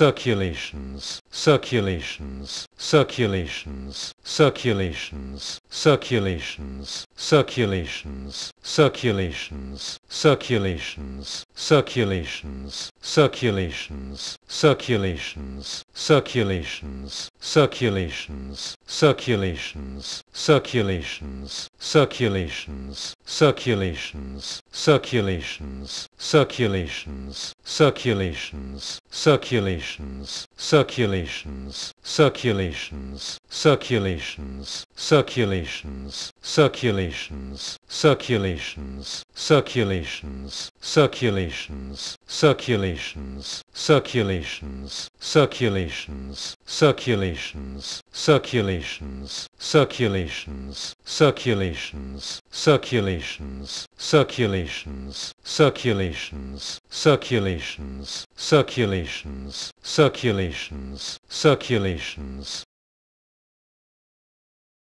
circulations, circulations, circulations, circulations, circulations, circulations, circulations, circulations, circulations, circulations, circulations, circulations, circulations, circulations, circulations, circulations, circulations, circulations, circulations, circulations, circulations, circulations, circulations, circulations, circulations, circulations, circulations, circulations, circulations, circulations, circulations, circulations, circulations, circulations, circulations, circulations, circulations, circulations, circulations, circulations, circulations, circulations, circulations,